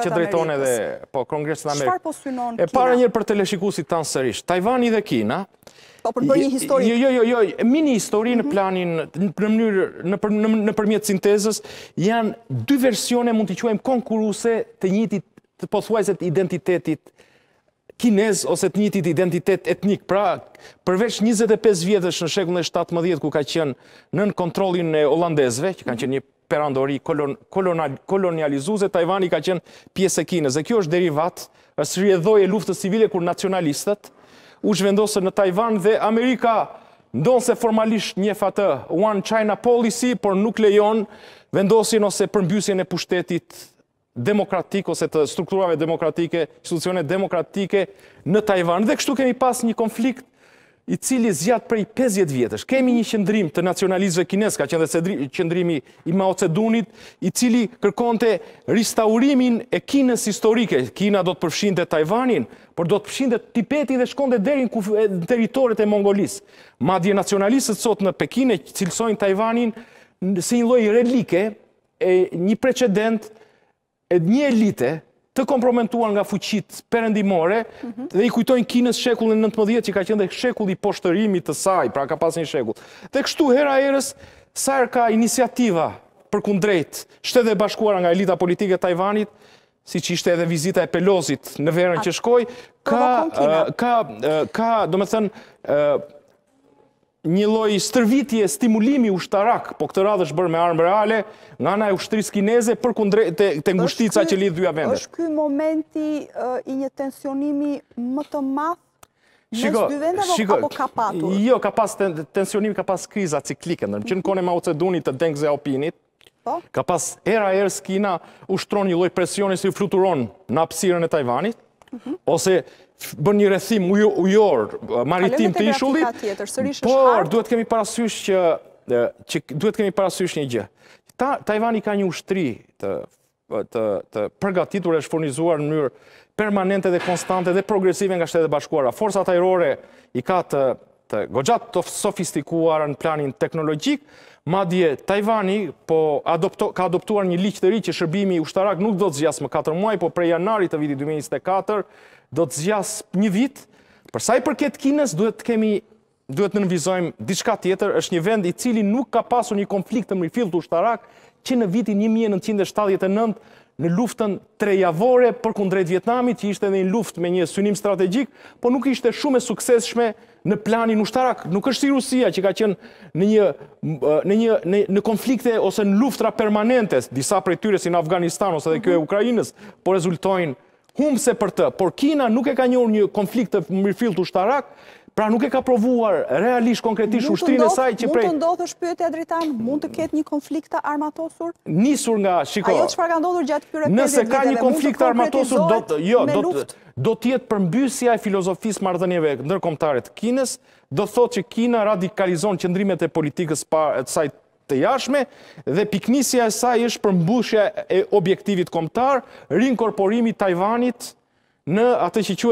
që drejton edhe po Kongresin e Amerikës. Çfarë po synon Kina? E para njëherë për teleshikuesit tan sërish, Tajvani dhe Kina. Po për bërë një histori. Jo, jo, jo, jo, mini histori në mhm. planin në mënyrë në nëpërmjet sintezës janë dy versione mund t'i quajmë konkuruese të njëjtit të pothuajse të identitetit kinez ose të njëjtit identitet etnik. Pra, përveç 25 vjetësh në shekullin e 17 ku ka qenë nën kontrollin e holandezëve, që kanë mhm. qenë një perandori kolonializuze, Taiwan i ka qenë pjesë e kinës. Dhe kjo është derivat, është rjedhoj e luftës civile kur nacionalistët u shvendose në Taiwan dhe Amerika ndonë se formalisht një fatë One China Policy, por nuk lejon vendosin ose përmbysin e pushtetit demokratik ose të strukturave demokratike, institucione demokratike në Taiwan. Dhe kështu kemi pas një konflikt i cili zjatë prej 50 vjetësh. Kemi një qëndrim të nacionalizve kineska, qëndrimi i Mao tse i cili kërkonte ristaurimin e Kines historike. Kina do të përfshin dhe Tajvanin, por do të përfshin dhe Tipeti dhe shkonde derin në teritorit e Mongolis. Madje nacionalistët sot në Pekine cilësojnë Tajvanin si një loj relike, një precedent, një elite, të kompromentuar nga fuqit përëndimore dhe i kujtojnë Kinës shekullin 19, që ka qenë dhe shekullin i poshtërimit të saj, pra ka pas një shekull. Dhe kështu, hera erës, sajrë ka inisiativa për kundrejt, shte dhe bashkuara nga elita politike Tajvanit, si që ishte edhe vizita e Pelosit në verën që shkoj, ka, ka, ka, do me thënë, një loj stërvitje, stimulimi ushtarak, po këtë radhë është bërë me armë reale, nga na e ushtris kineze për kundre të, ngushtica që lidhë dhuja vendet. është këj momenti i një tensionimi më të matë mes dy vendeve, apo ka patur? Jo, ka pas ten, tensionimi, ka pas kriza ciklike, nërmë që në mhm. kone ma ucedunit të Deng Zeopinit, po? ka pas era erës Kina ushtron një loj presionis i fluturon në apsiren e Tajvanit, ose bën një rethim ujor, maritim të ishullit, por duhet kemi parasysh që, duhet kemi parasysh një gjë. Tajvani ka një ushtri të përgatitur e shfurnizuar në mënyrë permanente dhe konstante dhe progresive nga shtetet bashkuara. Forsa tajrore i ka të të gogjat të sofistikuar në planin teknologjik, ma dje Tajvani po ka adoptuar një liqë të ri që shërbimi ushtarak nuk do të zjas më 4 muaj, po prej janari të viti 2024 do të zjas një vit, përsa i përket kines duhet të kemi duhet në nënvizojmë diçka tjetër, është një vend i cili nuk ka pasu një konflikt të mërifil të ushtarak, që në vitin 1979 në luftën trejavore për kundrejt Vjetnamit, që ishte edhe një luft me një synim strategjik, por nuk ishte shumë e sukseshme në planin ushtarak. Nuk është si Rusia që ka qenë në një në një në konflikte ose në luftra permanente, disa prej tyre si në Afganistan ose edhe kjo e mhm. Ukrainës, po rezultojnë humse për të. Por Kina nuk e ka njërë një konflikt të mirëfillt ushtarak, Pra nuk e ka provuar realisht, konkretisht, ushtrinë e saj që prej... Mund të ndodhë është pyët e dritan, mund të ketë një konflikta armatosur? Nisur nga, shiko... Ajo që ka ndodhër gjatë pyre nëse ka një konflikta armatosur, do jo, do tjetë përmbysja e filozofisë mardhënjeve nërkomtarit Kines, do thot që Kina radikalizon qëndrimet e politikës pa të saj të jashme, dhe piknisja e saj është përmbushja e objektivit komtar, rinkorporimi Tajvanit në atë që quet